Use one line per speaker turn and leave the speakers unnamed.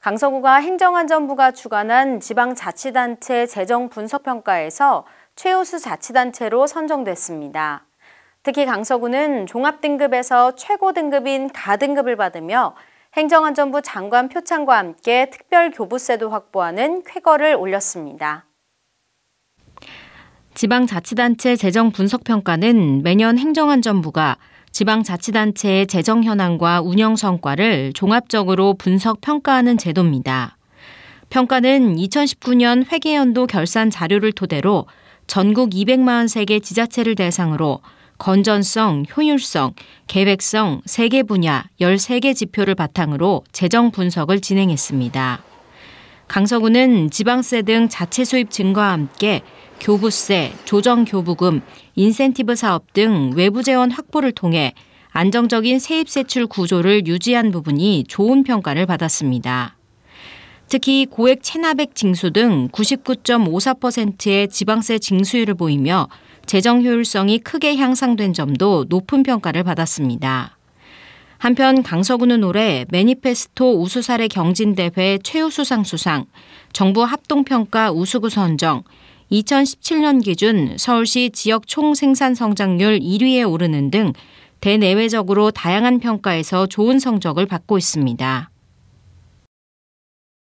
강서구가 행정안전부가 주관한 지방자치단체 재정분석평가에서 최우수 자치단체로 선정됐습니다. 특히 강서구는 종합등급에서 최고등급인 가등급을 받으며 행정안전부 장관 표창과 함께 특별교부세도 확보하는 쾌거를 올렸습니다. 지방자치단체 재정분석평가는 매년 행정안전부가 지방자치단체의 재정 현황과 운영 성과를 종합적으로 분석 평가하는 제도입니다. 평가는 2019년 회계연도 결산 자료를 토대로 전국 243개 지자체를 대상으로 건전성, 효율성, 계획성 3개 분야 13개 지표를 바탕으로 재정 분석을 진행했습니다. 강서구는 지방세 등 자체 수입 증가와 함께 교부세, 조정교부금, 인센티브 사업 등 외부 재원 확보를 통해 안정적인 세입세출 구조를 유지한 부분이 좋은 평가를 받았습니다. 특히 고액 체납액 징수 등 99.54%의 지방세 징수율을 보이며 재정 효율성이 크게 향상된 점도 높은 평가를 받았습니다. 한편 강서구는 올해 매니페스토 우수사례 경진대회 최우수상 수상, 정부 합동평가 우수구 선정, 2017년 기준 서울시 지역 총 생산 성장률 1위에 오르는 등 대내외적으로 다양한 평가에서 좋은 성적을 받고 있습니다.